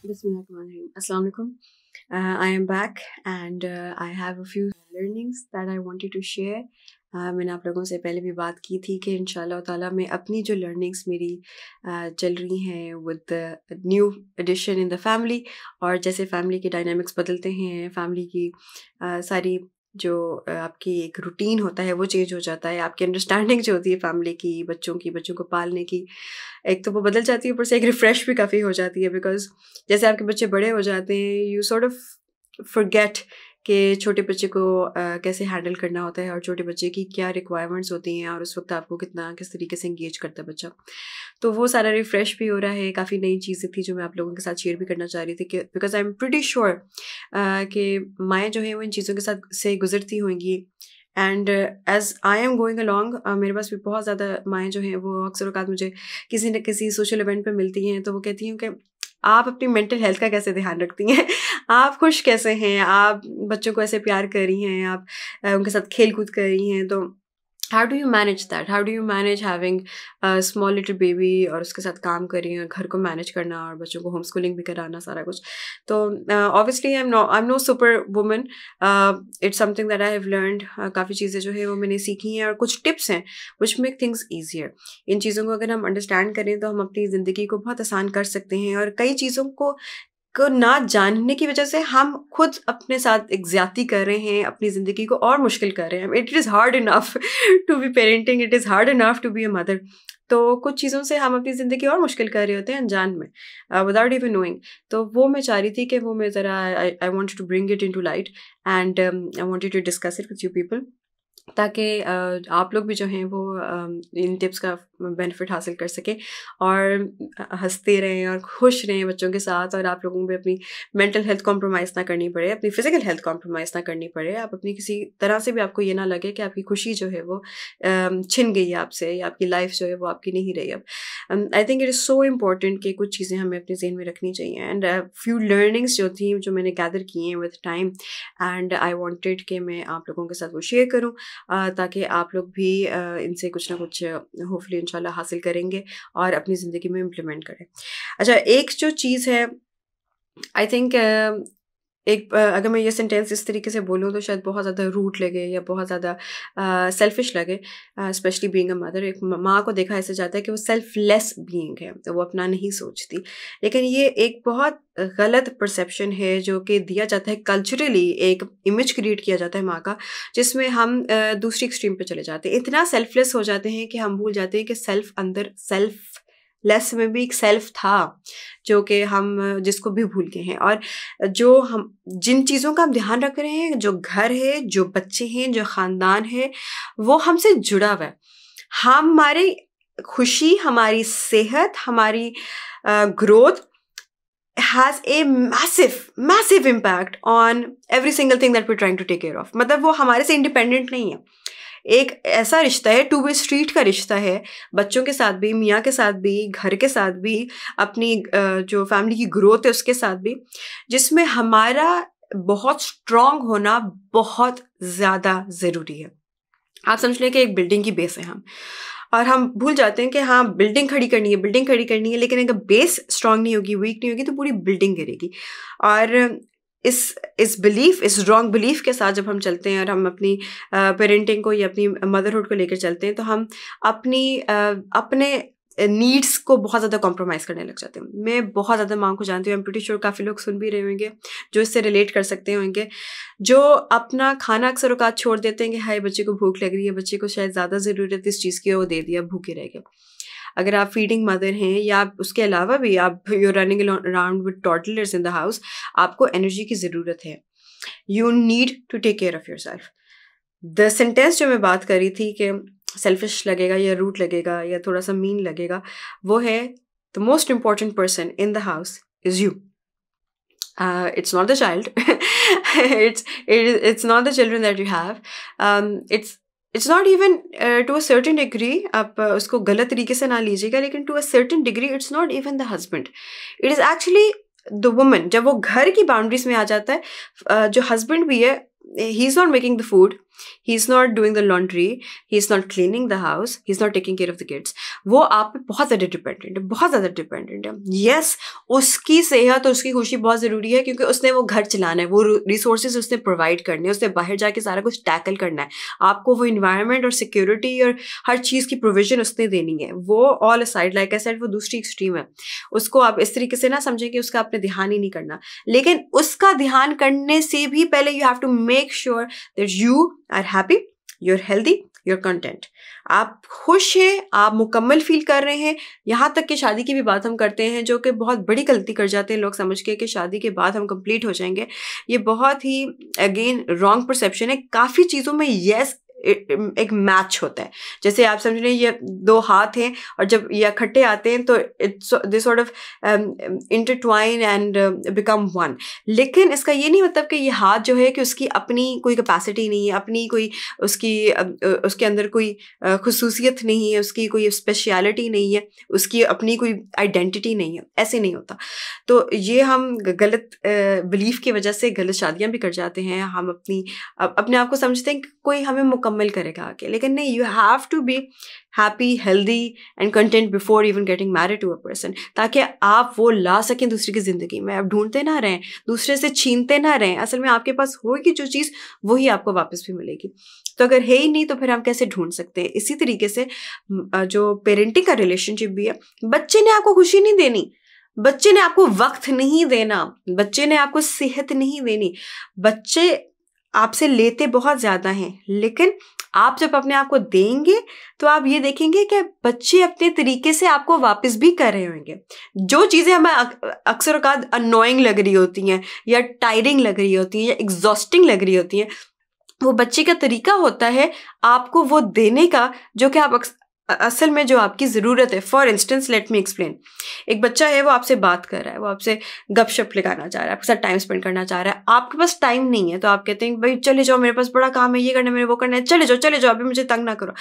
अस्सलाम वालेकुम I am back and I have a few learnings that I wanted to share मैंने आप लोगों से पहले भी बात की थी कि इन ताला मैं अपनी जो लर्निंग्स मेरी uh, चल रही हैं with new addition in the family और जैसे फैमिली के डायनामिक्स बदलते हैं फैमिली की uh, सारी जो आपकी एक रूटीन होता है वो चेंज हो जाता है आपकी अंडरस्टैंडिंग जो होती है फैमिली की बच्चों की बच्चों को पालने की एक तो वो बदल जाती है ऊपर से एक रिफ़्रेश भी काफ़ी हो जाती है बिकॉज जैसे आपके बच्चे बड़े हो जाते हैं यू सॉर्ट ऑफ फॉरगेट कि छोटे बच्चे को कैसे हैंडल करना होता है और छोटे बच्चे की क्या रिक्वायरमेंट्स होती हैं और उस वक्त आपको कितना किस तरीके से इंगेज करता है बच्चा तो वो सारा रिफ़्रेश भी हो रहा है काफ़ी नई चीज़ें थी जो मैं आप लोगों के साथ शेयर भी करना चाह रही थी because I am pretty sure कि माएँ जो हैं वो इन चीज़ों के साथ से गुजरती होंगी and as I am going along मेरे पास भी बहुत ज़्यादा माएँ जो हैं वो अक्सर अवकात मुझे किसी न किसी सोशल इवेंट पर मिलती हैं तो वो कहती हैं कि आप अपनी मेंटल हेल्थ का कैसे ध्यान रखती हैं आप खुश कैसे हैं आप बच्चों को ऐसे प्यार कर रही हैं आप उनके साथ खेल कूद कर रही हैं तो how do you manage that how do you manage having small little baby और उसके साथ काम कर रही हैं घर को मैनेज करना और बच्चों को होम स्कूलिंग भी कराना सारा कुछ तो obviously I am no I am no super woman it's something that I have learn काफ़ी चीज़ें जो है वो मैंने सीखी हैं और कुछ टिप्स हैं विच मेक थिंग्स ईजियर इन चीज़ों को अगर हम अंडरस्टैंड करें तो हम अपनी ज़िंदगी को बहुत आसान कर सकते हैं और कई चीज़ों को को ना जानने की वजह से हम खुद अपने साथ एक ज्यादा कर रहे हैं अपनी ज़िंदगी को और मुश्किल कर रहे हैं it is hard enough to be parenting it is hard enough to be a mother तो कुछ चीज़ों से हम अपनी ज़िंदगी और मुश्किल कर रहे होते हैं अनजान में विदाउट इवन नोइंग तो वो मैं चाह रही थी कि वो मैं ज़रा I want to bring it into light and I want to discuss it with you people ताकि आप लोग भी जो हैं वो इन टिप्स का बेनिफिट हासिल कर सकें और हंसते रहें और खुश रहें बच्चों के साथ और आप लोगों को भी अपनी मेंटल हेल्थ कॉम्प्रोमाइज़ ना करनी पड़े अपनी फ़िज़िकल हेल्थ कॉम्प्रोमाइज़ ना करनी पड़े आप अपनी किसी तरह से भी आपको ये ना लगे कि आपकी खुशी जो है वो छिन गई है आपसे या आपकी लाइफ जो है वो आपकी नहीं रही अब I think it is so important कि कुछ चीज़ें हमें अपने जहन में रखनी चाहिए एंड फ्यू लर्निंग्स जो थी जो मैंने गैदर किए हैं with time and I wanted कि मैं आप लोगों के साथ वो शेयर करूँ ताकि आप लोग भी इनसे कुछ ना कुछ होपफुली इनशाला हासिल करेंगे और अपनी ज़िंदगी में इम्प्लीमेंट करें अच्छा एक जो चीज़ है आई थिंक एक अगर मैं ये सेंटेंस इस तरीके से बोलूँ तो शायद बहुत ज़्यादा रूट लगे या बहुत ज़्यादा सेल्फिश लगे स्पेशली बींग अ मदर एक माँ को देखा ऐसे जाता है कि वो सेल्फलेस बींग है तो वो अपना नहीं सोचती लेकिन ये एक बहुत गलत परसेप्शन है जो कि दिया जाता है कल्चरली एक इमेज क्रिएट किया जाता है माँ का जिसमें हम दूसरी एक्सट्रीम पर चले जाते हैं इतना सेल्फलेस हो जाते हैं कि हम भूल जाते हैं कि सेल्फ अंदर सेल्फ लेस में भी एक सेल्फ था जो कि हम जिसको भी भूल गए हैं और जो हम जिन चीज़ों का हम ध्यान रख रहे हैं जो घर है जो बच्चे हैं जो ख़ानदान है वो हमसे जुड़ा हुआ है हमारी खुशी हमारी सेहत हमारी growth has a massive massive impact on every single thing that we trying to take care of मतलब वो हमारे से इंडिपेंडेंट नहीं है एक ऐसा रिश्ता है टू वे स्ट्रीट का रिश्ता है बच्चों के साथ भी मियाँ के साथ भी घर के साथ भी अपनी जो फैमिली की ग्रोथ है उसके साथ भी जिसमें हमारा बहुत स्ट्रांग होना बहुत ज़्यादा ज़रूरी है आप समझ लें कि एक बिल्डिंग की बेस है हम और हम भूल जाते हैं कि हाँ बिल्डिंग खड़ी करनी है बिल्डिंग खड़ी करनी है लेकिन अगर बेस स्ट्रांग नहीं होगी वीक नहीं होगी तो पूरी बिल्डिंग गिरेगी और इस इस बिलीफ इस रॉन्ग बिलीफ के साथ जब हम चलते हैं और हम अपनी पेरेंटिंग को या अपनी मदरहुड को लेकर चलते हैं तो हम अपनी अपने नीड्स को बहुत ज़्यादा कॉम्प्रोमाइज़ करने लग जाते हैं मैं बहुत ज़्यादा माँ को जानती हूँ एम प्रिटी श्योर काफ़ी लोग सुन भी रहे होंगे जो इससे रिलेट कर सकते होंगे जो अपना खाना अक्सर उकात छोड़ देते हैं कि हाय बच्चे को भूख लग रही है बच्चे को शायद ज़्यादा ज़रूरत इस चीज़ की है वो दे दिया भूखे रह गया अगर आप फीडिंग मदर हैं या आप उसके अलावा भी आप you running around with toddlers in the house आपको एनर्जी की ज़रूरत है you need to take care of yourself the sentence जो मैं बात कर रही थी कि सेल्फिश लगेगा या रूट लगेगा या थोड़ा सा मीन लगेगा वो है the most important person in the house is you it's not the child it's it's not the not that you have it's it's not even to a certain degree आप uh, उसको गलत तरीके से ना लीजिएगा लेकिन to a certain degree it's not even the husband it is actually the woman जब वो घर की बाउंड्रीज में आ जाता है uh, जो हस्बैंड भी है he is not making the food he he's not doing the laundry he's not cleaning the house he's not taking care of the kids वो आप पे बहुत ज़्यादा डिपेंडेंट है बहुत ज़्यादा डिपेंडेंट है यस yes, उसकी सेहत और उसकी खुशी बहुत ज़रूरी है क्योंकि उसने वो घर चलाना है वो रिसोर्सेज उसने प्रोवाइड करनी है उसने बाहर जाके सारा कुछ टैकल करना है आपको वो इन्वायरमेंट और सिक्योरिटी और हर चीज़ की प्रोविजन उसने देनी है वो ऑल साइड लाइक साइड वो दूसरी एक्सट्रीम है उसको आप इस तरीके से ना समझें कि उसका आपने ध्यान ही नहीं करना लेकिन उसका ध्यान करने से भी पहले you have to make sure that you are happy you're healthy you're content आप खुश हैं आप मुकम्मल फील कर रहे हैं यहाँ तक कि शादी की भी बात हम करते हैं जो कि बहुत बड़ी गलती कर जाते हैं लोग समझ के कि शादी के बाद हम कंप्लीट हो जाएंगे ये बहुत ही अगेन रॉन्ग परसेप्शन है काफ़ी चीज़ों में येस एक मैच होता है जैसे आप समझ रहे हैं ये दो हाथ हैं और जब ये इकट्ठे आते हैं तो it's this sort of intertwine and become one लेकिन इसका ये नहीं मतलब कि ये हाथ जो है कि उसकी अपनी कोई कैपेसिटी नहीं है अपनी कोई उसकी उसके अंदर कोई खसूसियत नहीं है उसकी कोई स्पेशलिटी नहीं है उसकी अपनी कोई आइडेंटिटी नहीं है ऐसे नहीं होता तो ये हम गलत बिलीफ की वजह से गलत शादियाँ भी कर जाते हैं हम अपनी अपने आप को समझते हैं कि कोई हमें मुकम्मल करेगा आगे लेकिन नहीं you have to be happy healthy and content before even getting married to a person ताकि आप वो ला सकें दूसरे की ज़िंदगी में आप ढूंढते ना रहें दूसरे से छीनते ना रहें असल में आपके पास होगी जो चीज़ वही आपको वापस भी मिलेगी तो अगर है ही नहीं तो फिर हम कैसे ढूंढ सकते हैं इसी तरीके से जो पेरेंटिंग का रिलेशनशिप भी है बच्चे ने आपको खुशी नहीं देनी बच्चे ने आपको वक्त नहीं देना बच्चे ने आपको सेहत नहीं देनी बच्चे आपसे लेते बहुत ज़्यादा हैं लेकिन आप जब अपने आप को देंगे तो आप ये देखेंगे कि बच्चे अपने तरीके से आपको वापस भी कर रहे होंगे जो चीज़ें हमें अक्सर अकाद अनोइंग लग रही होती हैं या टायरिंग लग रही होती हैं या एग्जॉस्टिंग लग रही होती हैं वो बच्चे का तरीका होता है आपको वो देने का जो कि आप असल में जो आपकी ज़रूरत है for instance let me explain एक बच्चा है वो आपसे बात कर रहा है वो आपसे गपशप लगाना चाह रहा है आपके साथ टाइम स्पेंड करना चाह रहा है आपके पास टाइम नहीं है तो आप कहते हैं भाई चले जाओ मेरे पास बड़ा काम है ये करना मेरे वो करना है चले जाओ चले जाओ अभी मुझे तंग ना करो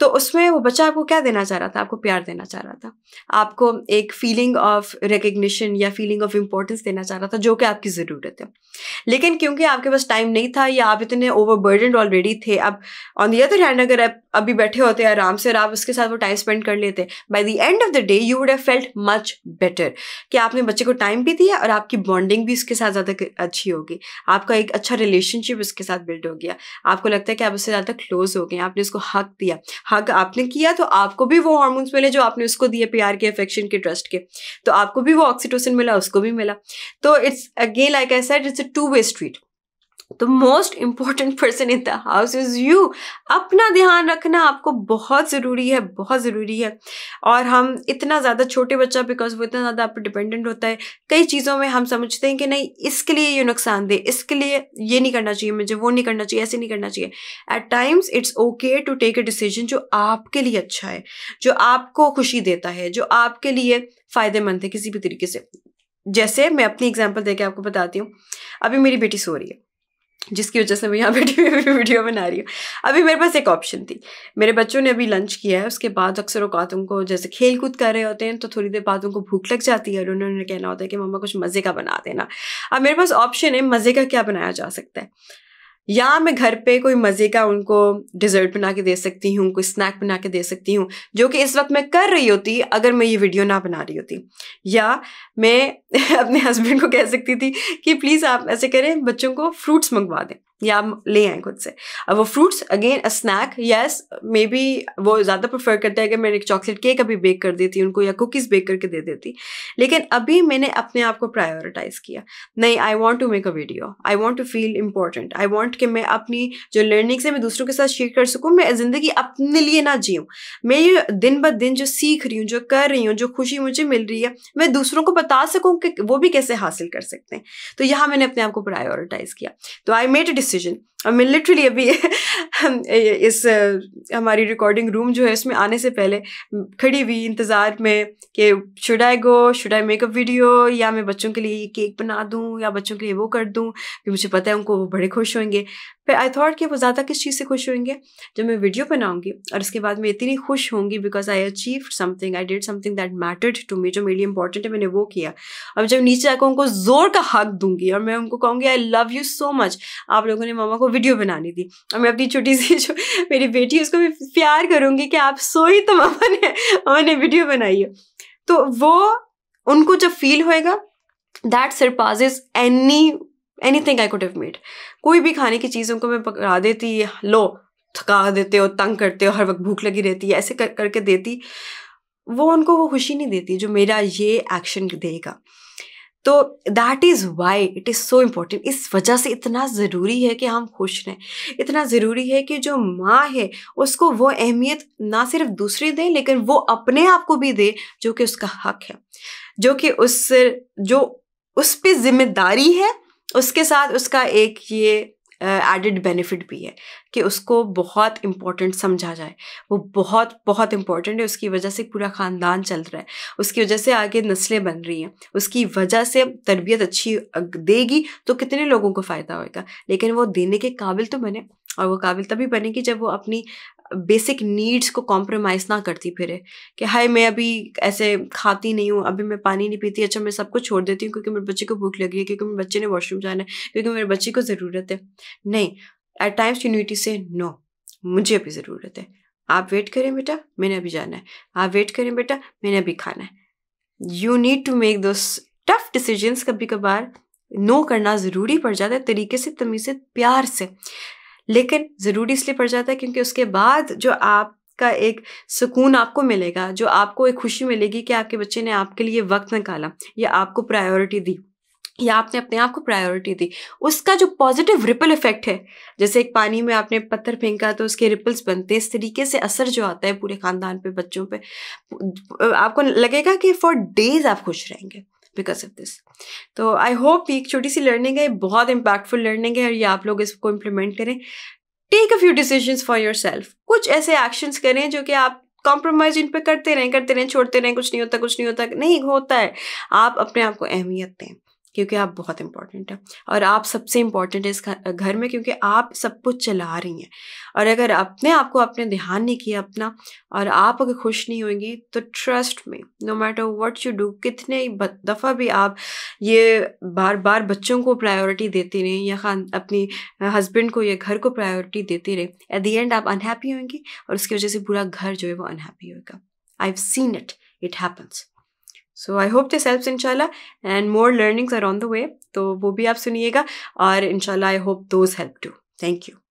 तो उसमें वो बच्चा आपको क्या देना चाह रहा था आपको प्यार देना चाह रहा था आपको एक फीलिंग ऑफ रिकग्निशन या फीलिंग ऑफ इंपॉर्टेंस देना चाह रहा था जो कि आपकी ज़रूरत है लेकिन क्योंकि आपके पास टाइम नहीं था या आप इतने ओवरबर्डन ऑलरेडी थे अब ऑन दी अदर हैंड अगर आप अभी बैठे होते हैं आराम से और आप उसके साथ वो टाइम स्पेंड कर लेते हैं by the end of the day you would have felt much better कि आपने बच्चे को टाइम भी दिया और आपकी बॉन्डिंग भी उसके साथ ज़्यादा अच्छी होगी आपका एक अच्छा रिलेशनशिप उसके साथ बिल्ड हो गया आपको लगता है कि आप उससे ज़्यादा क्लोज हो गए आपने उसको हक दिया हक आपने किया तो आपको भी वो हॉर्मोन्स मिले जो आपने उसको दिए प्यार के अफेक्शन के ट्रस्ट के तो आपको भी वो ऑक्सीटोसिन मिला उसको भी मिला तो it's again like I said it's a two way street the most important person in the house is you अपना ध्यान रखना आपको बहुत ज़रूरी है बहुत ज़रूरी है और हम इतना ज़्यादा छोटे बच्चा बिकॉज वो इतना ज़्यादा आप पर डिपेंडेंट होता है कई चीज़ों में हम समझते हैं कि नहीं इसके लिए ये नुकसान दे इसके लिए ये नहीं करना चाहिए मुझे वो नहीं करना चाहिए ऐसे नहीं करना चाहिए at times it's okay to take a decision जो आपके लिए अच्छा है जो आपको खुशी देता है जो आपके लिए फ़ायदेमंद है किसी भी तरीके से जैसे मैं अपनी एग्जाम्पल देकर आपको बताती हूँ अभी मेरी बेटी सो रही है जिसकी वजह से मैं यहाँ बैठी हुई वीडियो बना रही हूँ अभी मेरे पास एक ऑप्शन थी मेरे बच्चों ने अभी लंच किया है उसके बाद अक्सर अवकात उनको जैसे खेल कूद कर रहे होते हैं तो थोड़ी देर बाद उनको भूख लग जाती है और उन्होंने कहना होता है कि मम्मा कुछ मज़े का बना देना अब मेरे पास ऑप्शन है मज़े का क्या बनाया जा सकता है या मैं घर पे कोई मज़े का उनको डिज़र्ट बना के दे सकती हूँ कोई स्नैक बना के दे सकती हूँ जो कि इस वक्त मैं कर रही होती अगर मैं ये वीडियो ना बना रही होती या मैं अपने हस्बैंड को कह सकती थी कि प्लीज़ आप ऐसे करें बच्चों को फ्रूट्स मंगवा दें या हम ले आए खुद से अब वो fruits again a snack yes maybe वो ज़्यादा प्रेफर करता है कि मैंने एक चॉकलेट केक अभी बेक कर देती उनको या कुकीज़ बेक करके दे देती लेकिन अभी मैंने अपने आप को प्रायोरिटाइज़ किया नहीं I want to make a video I want to feel important I want कि मैं अपनी जो लर्निंग से मैं दूसरों के साथ शेयर कर सकूँ मैं ज़िंदगी अपने लिए ना जीऊँ मैं ये दिन ब दिन जो सीख रही हूँ जो कर रही हूँ जो खुशी मुझे मिल रही है मैं दूसरों को बता सकूँ कि वो भी कैसे हासिल कर सकते हैं तो यहाँ मैंने अपने आप को प्रायोरिटाइज़ किया तो I made decision I mean literally अभी इस हमारी रिकॉर्डिंग रूम जो है इसमें आने से पहले खड़ी हुई इंतज़ार में कि should I go should I make a video या मैं बच्चों के लिए ये केक बना दूँ या बच्चों के लिए वो कर दूँ कि मुझे पता है उनको वो बड़े खुश होंगे फिर आई थॉट कि वो ज़्यादा किस चीज़ से खुश होंगे जब मैं वीडियो बनाऊँगी और उसके बाद मैं इतनी खुश होंगी because I achieve something I did something that mattered to me जो मेरे लिए इंपॉर्टेंट है मैंने वो किया अब जब नीचे आकर उनको ज़ोर का हक दूंगी और मैं उनको कहूँगी I love you so much आप लोगों ने मामा को वीडियो बनानी थी और मैं अपनी छोटी सी जो मेरी बेटी उसको भी प्यार करूँगी कि आप सोई तो मामा ने मामा ने वीडियो बनाई है तो वो उनको जब फील होएगा that surprise any anything I could have made कोई भी खाने की चीज़ उनको मैं पकड़ा देती लो थका देते हो तंग करते हो हर वक्त भूख लगी रहती है ऐसे कर करके देती वो उनको वो खुशी नहीं देती जो मेरा ये एक्शन देगा तो that is why it is so important इस वजह से इतना ज़रूरी है कि हम खुश रहें इतना ज़रूरी है कि जो माँ है उसको वो अहमियत ना सिर्फ दूसरी दें लेकिन वो अपने आप को भी दे जो कि उसका हक है जो कि उस जो उस पर जिम्मेदारी है उसके साथ उसका एक ये एडिड uh, बेनिफिट भी है कि उसको बहुत इम्पॉर्टेंट समझा जाए वो बहुत बहुत इम्पॉर्टेंट है उसकी वजह से पूरा ख़ानदान चल रहा है उसकी वजह से आगे नस्लें बन रही हैं उसकी वजह से तरबियत अच्छी देगी तो कितने लोगों को फ़ायदा होएगा लेकिन वो देने के काबिल तो बने और वो काबिल तभी बनेगी जब वो अपनी बेसिक नीड्स को कॉम्प्रोमाइज़ ना करती फिरे कि हाय मैं अभी ऐसे खाती नहीं हूँ अभी मैं पानी नहीं पीती अच्छा मैं सब कुछ छोड़ देती हूँ क्योंकि मेरे बच्चे को भूख लगी है क्योंकि मेरे बच्चे ने वॉशरूम जाना है क्योंकि मेरे बच्चे को ज़रूरत है नहीं at times you need to say no मुझे अभी ज़रूरत है आप वेट करें बेटा मैंने अभी जाना है आप वेट करें बेटा मैंने अभी खाना है you need to make those tough decisions कभी कभार नो करना ज़रूरी पड़ जाता है तरीके से तमीज़ से प्यार से लेकिन ज़रूरी इसलिए पड़ जाता है क्योंकि उसके बाद जो आप का एक सुकून आपको मिलेगा जो आपको एक खुशी मिलेगी कि आपके बच्चे ने आपके लिए वक्त निकाला या आपको प्रायोरिटी दी या आपने अपने आप को प्रायोरिटी दी उसका जो पॉजिटिव रिपल इफेक्ट है जैसे एक पानी में आपने पत्थर फेंका तो उसके रिपल्स बनते हैं इस तरीके से असर जो आता है पूरे खानदान पे बच्चों पे आपको लगेगा कि फॉर डेज आप खुश रहेंगे बिकॉज ऑफ दिस तो आई होप एक छोटी सी लर्निंग है बहुत इम्पैक्टफुल लर्निंग है और ये आप लोग इसको इम्प्लीमेंट करें take a few decision for yourself कुछ ऐसे एक्शन करें जो कि आप कॉम्प्रोमाइज इन पर करते रहें करते रहें छोड़ते रहें कुछ नहीं होता कुछ नहीं होता नहीं होता है आप अपने आप को अहमियत दें क्योंकि आप बहुत इंपॉर्टेंट हैं और आप सबसे इंपॉर्टेंट है इस घर में क्योंकि आप सब कुछ चला रही हैं और अगर अपने आप को आपने ध्यान नहीं किया अपना और आप अगर खुश नहीं होंगी तो ट्रस्ट में no matter what you do कितने दफ़ा भी आप ये बार बार बच्चों को प्रायोरिटी देती रहें या खान अपनी हस्बैंड को या घर को प्रायोरिटी देती रहें एट दी एंड आप अनहैप्पी होंगी और उसकी वजह से पूरा घर जो है वो अनहैप्पी होगा I have seen it it happens so I hope this helps इंशाल्लाह and more learnings are on the way तो वो भी आप सुनिएगा और इंशाल्लाह I hope those help too thank you